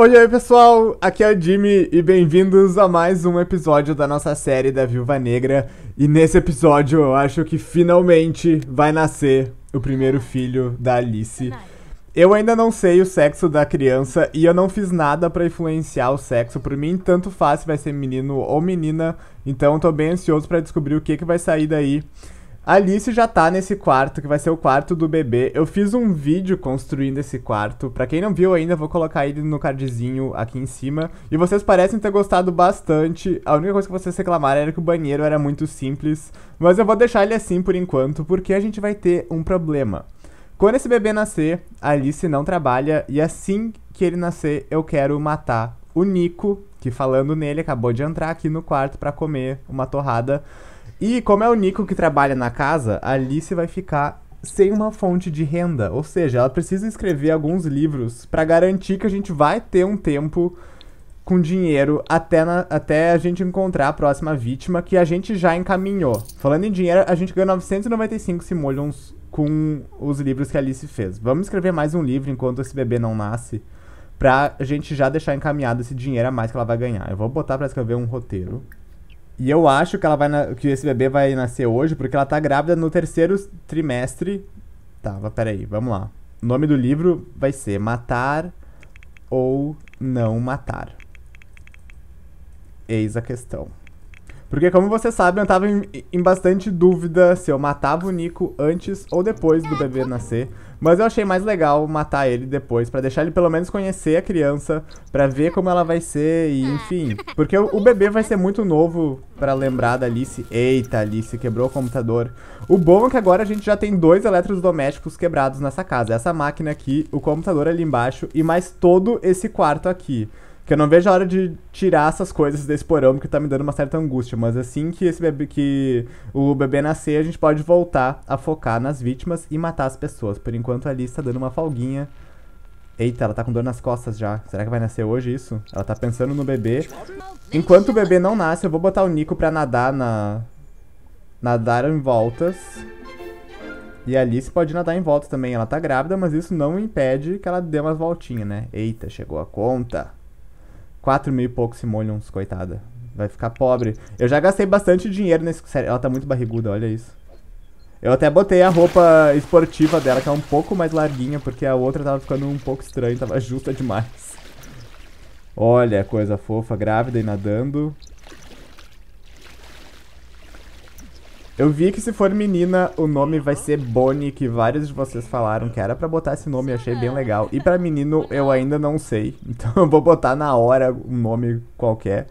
Oi, oi pessoal, aqui é o Jimmy e bem-vindos a mais um episódio da nossa série da Viúva Negra. E nesse episódio eu acho que finalmente vai nascer o primeiro filho da Alice. Eu ainda não sei o sexo da criança e eu não fiz nada para influenciar o sexo. Por mim, tanto faz se vai ser menino ou menina. Então, tô bem ansioso para descobrir o que, que vai sair daí. Alice já tá nesse quarto, que vai ser o quarto do bebê. Eu fiz um vídeo construindo esse quarto. Pra quem não viu ainda, vou colocar ele no cardzinho aqui em cima. E vocês parecem ter gostado bastante. A única coisa que vocês reclamaram era que o banheiro era muito simples. Mas eu vou deixar ele assim por enquanto, porque a gente vai ter um problema. Quando esse bebê nascer, Alice não trabalha. E assim que ele nascer, eu quero matar o Nico, que falando nele acabou de entrar aqui no quarto pra comer uma torrada. E como é o Nico que trabalha na casa, a Alice vai ficar sem uma fonte de renda, ou seja, ela precisa escrever alguns livros para garantir que a gente vai ter um tempo com dinheiro até, na, até a gente encontrar a próxima vítima que a gente já encaminhou. Falando em dinheiro, a gente ganhou 995 simoleons com os livros que a Alice fez. Vamos escrever mais um livro enquanto esse bebê não nasce, pra gente já deixar encaminhado esse dinheiro a mais que ela vai ganhar. Eu vou botar pra escrever um roteiro. E eu acho que ela vai na... que esse bebê vai nascer hoje porque ela tá grávida no terceiro trimestre. Tá, mas peraí, vamos lá. O nome do livro vai ser Matar ou Não Matar. Eis a questão. Porque, como você sabe, eu estava em, em, bastante dúvida se eu matava o Nico antes ou depois do bebê nascer. Mas eu achei mais legal matar ele depois, para deixar ele pelo menos conhecer a criança, para ver como ela vai ser e enfim. Porque o, o bebê vai ser muito novo para lembrar da Alice. Eita, Alice, quebrou o computador. O bom é que agora a gente já tem dois eletrodomésticos quebrados nessa casa. Essa máquina aqui, o computador ali embaixo e mais todo esse quarto aqui. Que eu não vejo a hora de tirar essas coisas desse porão, porque tá me dando uma certa angústia. Mas assim que esse bebê, que o bebê nascer, a gente pode voltar a focar nas vítimas e matar as pessoas. Por enquanto a Alice está dando uma folguinha. Eita, ela tá com dor nas costas já. Será que vai nascer hoje isso? Ela tá pensando no bebê. Enquanto o bebê não nasce, eu vou botar o Nico pra nadar na... Nadar em voltas. E a Alice pode nadar em voltas também. Ela tá grávida, mas isso não impede que ela dê umas voltinhas, né? Eita, chegou a conta quatro mil e se molham coitada. Vai ficar pobre. Eu já gastei bastante dinheiro nesse... Sério, ela tá muito barriguda, olha isso. Eu até botei a roupa esportiva dela, que é um pouco mais larguinha, porque a outra tava ficando um pouco estranha, tava justa demais. Olha, coisa fofa, grávida e nadando. Eu vi que se for menina, o nome vai ser Bonnie, que vários de vocês falaram que era para botar esse nome, achei bem legal. E para menino, eu ainda não sei. Então eu vou botar na hora um nome qualquer.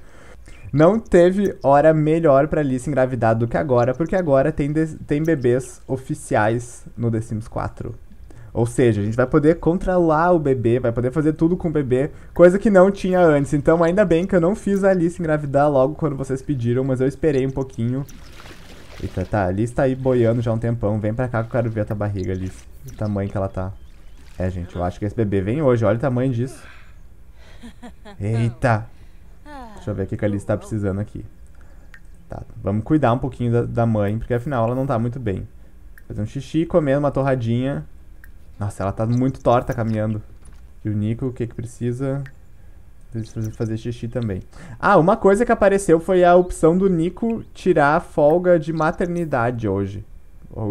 Não teve hora melhor para Alice engravidar do que agora, porque agora tem, tem bebês oficiais no The Sims 4. Ou seja, a gente vai poder controlar o bebê, vai poder fazer tudo com o bebê, coisa que não tinha antes. Então, ainda bem que eu não fiz a Alice engravidar logo quando vocês pediram, mas eu esperei um pouquinho Eita, tá, tá, a Liz tá aí boiando já um tempão. Vem pra cá que eu quero ver a tua barriga, ali, O tamanho que ela tá. É, gente, eu acho que esse bebê vem hoje. Olha o tamanho disso. Eita. Deixa eu ver o que a Liz tá precisando aqui. Tá, vamos cuidar um pouquinho da, da mãe, porque afinal ela não tá muito bem. Fazer um xixi, comer uma torradinha. Nossa, ela tá muito torta caminhando. E o Nico, o que que precisa? preciso fazer xixi também. Ah, uma coisa que apareceu foi a opção do Nico tirar a folga de maternidade hoje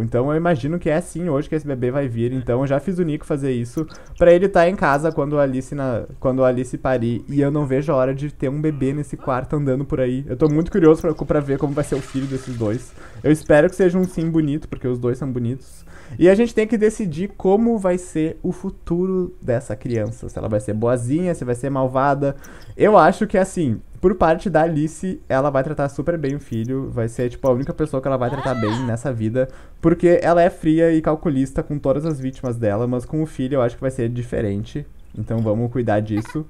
então eu imagino que é assim hoje que esse bebê vai vir. Então eu já fiz o Nico fazer isso para ele estar tá em casa quando a Alice na, quando a Alice parir. E eu não vejo a hora de ter um bebê nesse quarto andando por aí. Eu tô muito curioso para ver como vai ser o filho desses dois. Eu espero que seja um sim bonito, porque os dois são bonitos. E a gente tem que decidir como vai ser o futuro dessa criança. Se ela vai ser boazinha, se vai ser malvada. Eu acho que assim, por parte da Alice, ela vai tratar super bem o filho. Vai ser, tipo, a única pessoa que ela vai tratar bem nessa vida. Porque ela é fria e calculista com todas as vítimas dela, mas com o filho eu acho que vai ser diferente. Então vamos cuidar disso.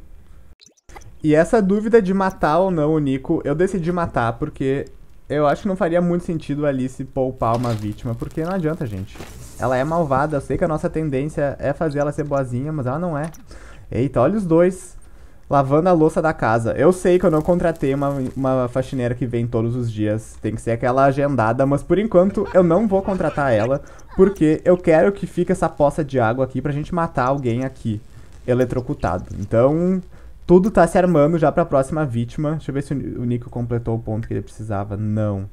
E essa dúvida de matar ou não o Nico, eu decidi matar porque eu acho que não faria muito sentido a Alice poupar uma vítima, porque não adianta, gente. Ela é malvada, eu sei que a nossa tendência é fazer ela ser boazinha, mas ela não é. Eita, olha os dois lavando a louça da casa. Eu sei que eu não contratei uma, uma faxineira que vem todos os dias. Tem que ser aquela agendada, mas por enquanto eu não vou contratar ela, porque eu quero que fique essa poça de água aqui pra gente matar alguém aqui, eletrocutado. Então, tudo tá se armando já pra próxima vítima. Deixa eu ver se o Nico completou o ponto que ele precisava. Não.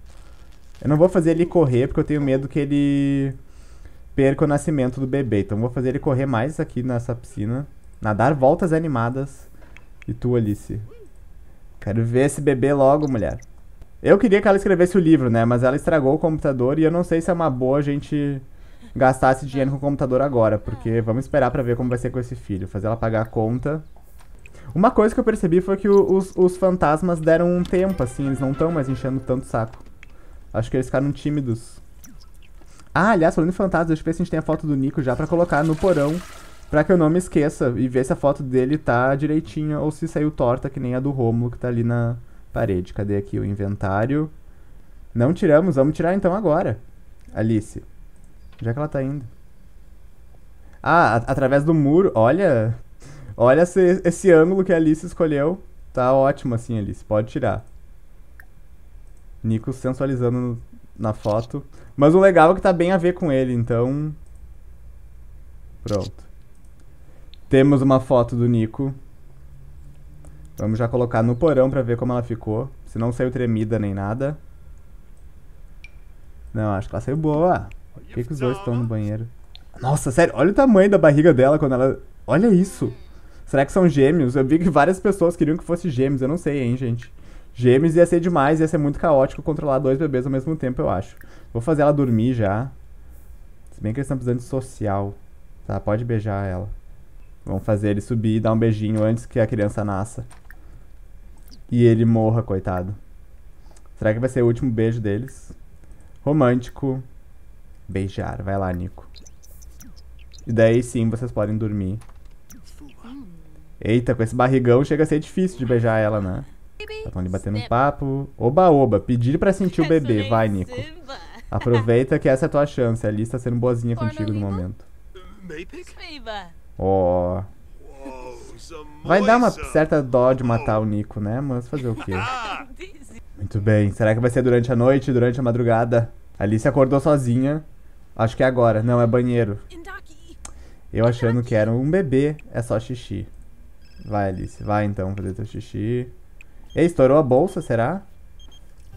Eu não vou fazer ele correr, porque eu tenho medo que ele perca o nascimento do bebê. Então, vou fazer ele correr mais aqui nessa piscina. Nadar voltas animadas e tu, Alice? Quero ver esse bebê logo, mulher. Eu queria que ela escrevesse o livro, né? Mas ela estragou o computador e eu não sei se é uma boa a gente gastar esse dinheiro com o computador agora, porque vamos esperar para ver como vai ser com esse filho, fazer ela pagar a conta. Uma coisa que eu percebi foi que os, os fantasmas deram um tempo, assim, eles não estão mais enchendo tanto saco. Acho que eles ficaram tímidos. Ah, aliás, falando em fantasmas, deixa eu ver se a gente tem a foto do Nico já pra colocar no porão para que eu não me esqueça e ver se a foto dele tá direitinha ou se saiu torta que nem a do Romulo que tá ali na parede. Cadê aqui o inventário? Não tiramos, vamos tirar então agora. Alice. Já é que ela tá indo. Ah, através do muro. Olha, olha esse, esse ângulo que a Alice escolheu. Tá ótimo assim, Alice. Pode tirar. Nico sensualizando na foto. Mas o legal é que tá bem a ver com ele, então... Pronto. Temos uma foto do Nico. Vamos já colocar no porão pra ver como ela ficou. Se não saiu tremida nem nada. Não, acho que ela saiu boa. Por que, que os dois estão no banheiro? Nossa, sério, olha o tamanho da barriga dela quando ela... Olha isso! Será que são gêmeos? Eu vi que várias pessoas queriam que fosse gêmeos, eu não sei, hein, gente. Gêmeos ia ser demais, ia ser muito caótico controlar dois bebês ao mesmo tempo, eu acho. Vou fazer ela dormir já. Se bem que eles estão precisando de social. Tá, pode beijar ela. Vamos fazer ele subir e dar um beijinho antes que a criança nasça. E ele morra, coitado. Será que vai ser o último beijo deles? Romântico. Beijar. Vai lá, Nico. E daí sim vocês podem dormir. Eita, com esse barrigão chega a ser difícil de beijar ela, né? Tá Estão ali batendo um papo. Oba, oba. Pedir pra sentir o bebê. Vai, Nico. Aproveita que essa é a tua chance. A Liz tá sendo boazinha contigo no momento. Ó. Oh. Vai dar uma certa dó de matar o Nico, né? Mas fazer o quê? Muito bem. Será que vai ser durante a noite, durante a madrugada? Alice acordou sozinha. Acho que é agora. Não, é banheiro. Eu achando que era um bebê, é só xixi. Vai, Alice. Vai, então, fazer teu xixi. Ei, estourou a bolsa, será?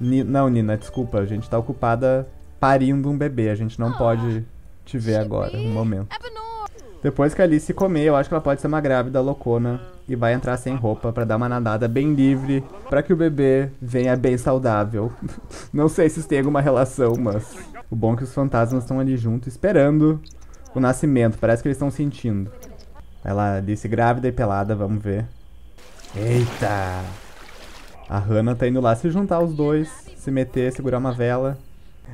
Ni não, Nina, desculpa. A gente tá ocupada parindo um bebê. A gente não pode te ver agora, no momento. Depois que a Alice comer, eu acho que ela pode ser uma grávida loucona e vai entrar sem roupa para dar uma nadada bem livre, para que o bebê venha bem saudável. Não sei se isso tem alguma relação, mas o bom é que os fantasmas estão ali junto esperando o nascimento, parece que eles estão sentindo. Ela disse grávida e pelada, vamos ver. Eita! A Hannah tá indo lá se juntar os dois, se meter, segurar uma vela.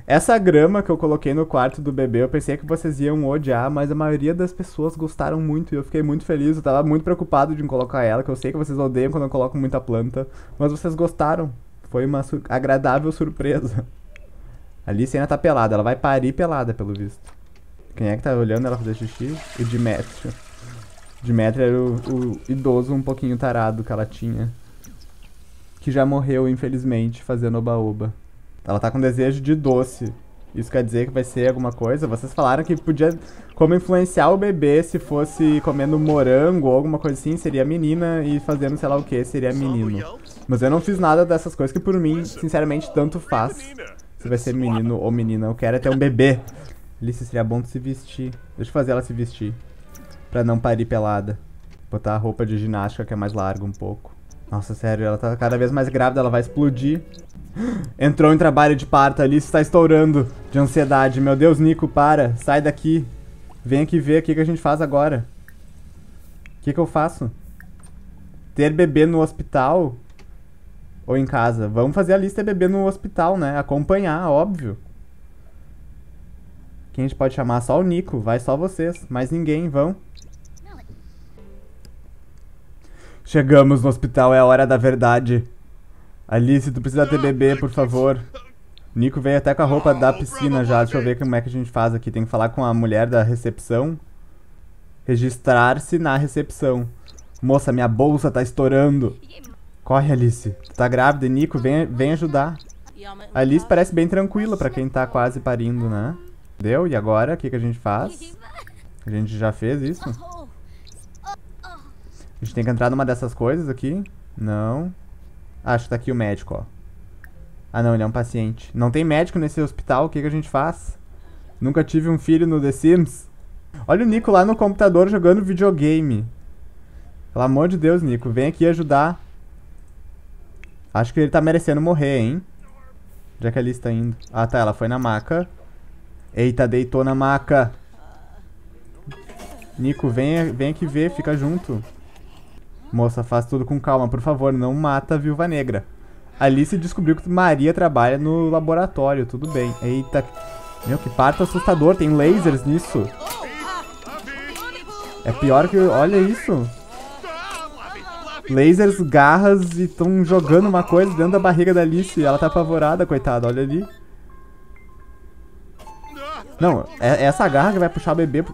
Essa grama que eu coloquei no quarto do bebê, eu pensei que vocês iam odiar, mas a maioria das pessoas gostaram muito e eu fiquei muito feliz. Eu tava muito preocupado de colocar ela, que eu sei que vocês odeiam quando eu coloco muita planta, mas vocês gostaram. Foi uma agradável surpresa. A Alice ainda tá pelada, ela vai parir pelada, pelo visto. Quem é que tá olhando ela fazer xixi? O Dimetrio. Dimetrio era o, o idoso um pouquinho tarado que ela tinha. Que já morreu, infelizmente, fazendo oba-oba. Ela tá com desejo de doce. Isso quer dizer que vai ser alguma coisa? Vocês falaram que podia, como influenciar o bebê, se fosse comendo morango ou alguma coisa assim, seria menina e fazendo sei lá o que, seria menino. Mas eu não fiz nada dessas coisas que por mim, sinceramente, tanto faz se vai ser menino ou menina. Eu quero é ter um bebê. Alice, seria bom se vestir. Deixa eu fazer ela se vestir. Pra não parir pelada. Botar a roupa de ginástica que é mais larga um pouco. Nossa, sério, ela tá cada vez mais grávida, ela vai explodir. Entrou em trabalho de parto ali, está estourando de ansiedade. Meu Deus, Nico, para. Sai daqui. Vem aqui ver o que, que a gente faz agora. O que, que eu faço? Ter bebê no hospital? Ou em casa? Vamos fazer a lista é bebê no hospital, né? Acompanhar, óbvio. Quem a gente pode chamar? Só o Nico. Vai só vocês. Mais ninguém, vão. É- Chegamos no hospital, é a hora da verdade. Alice, tu precisa ter ah, bebê, por tá favor. Nico veio até com a roupa da piscina já. Deixa eu ver como é que a gente faz aqui. Tem que falar com a mulher da recepção. Registrar-se na recepção. Moça, minha bolsa tá estourando. Corre, Alice. Tu tá grávida, Nico, vem, vem ajudar. A Alice parece bem tranquila pra quem tá quase parindo, né? Deu? E agora, o que, que a gente faz? A gente já fez isso? A gente tem que entrar numa dessas coisas aqui? Não. Ah, acho que tá aqui o médico, ó. Ah, não, ele é um paciente. Não tem médico nesse hospital, o que, que a gente faz? Nunca tive um filho no The Sims. Olha o Nico lá no computador jogando videogame. Pelo amor de Deus, Nico, vem aqui ajudar. Acho que ele tá merecendo morrer, hein? Onde é que a lista tá indo? Ah, tá, ela foi na maca. Eita, deitou na maca. Nico, vem, vem aqui ver, fica junto. Moça, faz tudo com calma, por favor, não mata a viúva negra. Alice descobriu que Maria trabalha no laboratório, tudo bem. Eita, meu, que parto assustador, tem lasers nisso. É pior que... olha isso. Lasers, garras e estão jogando uma coisa dentro da barriga da Alice. Ela tá apavorada, coitada, olha ali. Não, é, essa garra que vai puxar o bebê.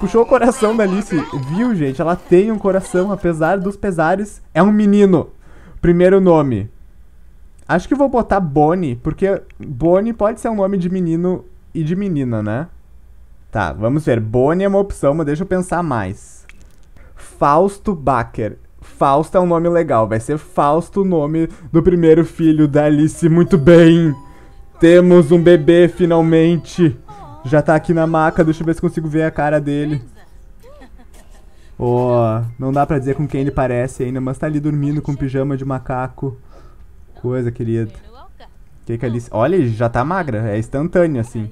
Puxou o coração da Alice. Viu, gente? Ela tem um coração, apesar dos pesares. É um menino. Primeiro nome. Acho que vou botar Bonnie, porque Bonnie pode ser um nome de menino e de menina, né? Tá, vamos ver. Bonnie é uma opção, mas deixa eu pensar mais. Fausto Bacher. Fausto é um nome legal. Vai ser Fausto o nome do primeiro filho da Alice. Muito bem! Temos um bebê finalmente! Já tá aqui na maca, deixa eu ver se consigo ver a cara dele. Ó, oh, não dá pra dizer com quem ele parece ainda, mas tá ali dormindo com pijama de macaco. Coisa, querido. Que que é ali? Olha, já tá magra, é instantâneo, assim.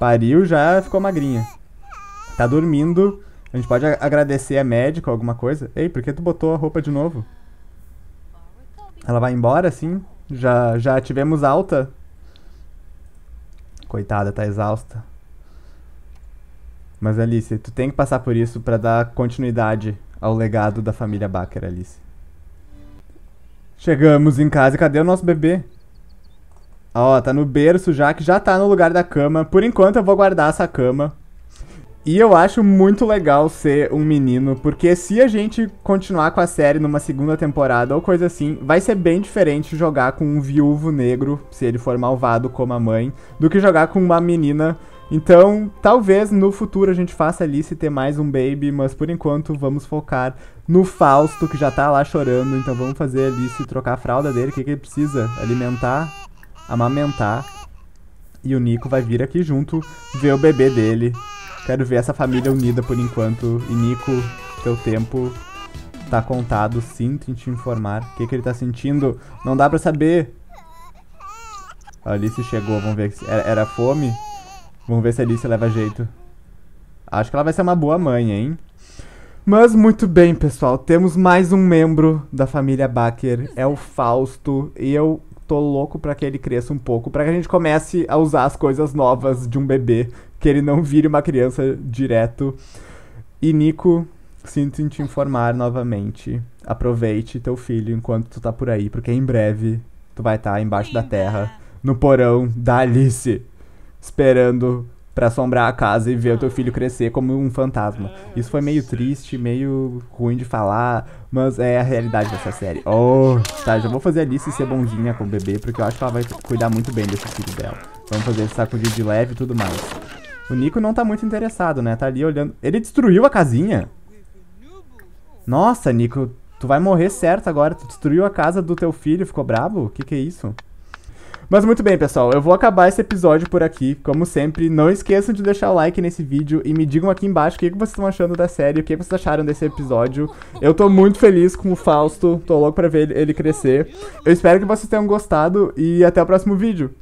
Pariu, já ficou magrinha. Tá dormindo. A gente pode agradecer a médica ou alguma coisa. Ei, por que tu botou a roupa de novo? Ela vai embora, assim? Já, já tivemos alta Coitada, tá exausta. Mas Alice, tu tem que passar por isso para dar continuidade ao legado da família Baker, Alice. Chegamos em casa e cadê o nosso bebê? Ó, tá no berço já, que já tá no lugar da cama. Por enquanto eu vou guardar essa cama e eu acho muito legal ser um menino, porque se a gente continuar com a série numa segunda temporada ou coisa assim, vai ser bem diferente jogar com um viúvo negro, se ele for malvado como a mãe, do que jogar com uma menina. Então, talvez no futuro a gente faça ali se ter mais um baby, mas por enquanto vamos focar no Fausto, que já tá lá chorando. Então vamos fazer ali se trocar a fralda dele, o que, que ele precisa? Alimentar, amamentar. E o Nico vai vir aqui junto ver o bebê dele Quero ver essa família unida por enquanto. E Nico, teu tempo tá contado. Sinto em te informar. O que, que ele tá sentindo? Não dá pra saber. A Alice chegou. Vamos ver. Era, era fome? Vamos ver se a Alice leva jeito. Acho que ela vai ser uma boa mãe, hein? Mas muito bem, pessoal. Temos mais um membro da família Baker. É o Fausto. E eu tô louco para que ele cresça um pouco, para que a gente comece a usar as coisas novas de um bebê, que ele não vire uma criança direto. E Nico, sinto em te informar novamente. Aproveite teu filho enquanto tu tá por aí, porque em breve tu vai estar tá embaixo da terra, no porão da Alice, esperando para assombrar a casa e ver o teu ah. filho crescer como um fantasma. Ah, isso foi meio triste, meio ruim de falar, mas é a realidade dessa série. Oh, tá, já vou fazer a Alice ser bonzinha com o bebê, porque eu acho que ela vai cuidar muito bem desse filho dela. Vamos fazer esse sacudir de leve e tudo mais. O Nico não tá muito interessado, né? Tá ali olhando. Ele destruiu a casinha? Nossa, Nico, tu vai morrer certo agora. Tu destruiu a casa do teu filho, ficou bravo? O que que é isso? Mas muito bem, pessoal, eu vou acabar esse episódio por aqui. Como sempre, não esqueçam de deixar o like nesse vídeo e me digam aqui embaixo o que, vocês estão achando da série, o que, que vocês acharam desse episódio. Eu tô muito feliz com o Fausto, tô louco pra ver ele crescer. Eu espero que vocês tenham gostado e até o próximo vídeo.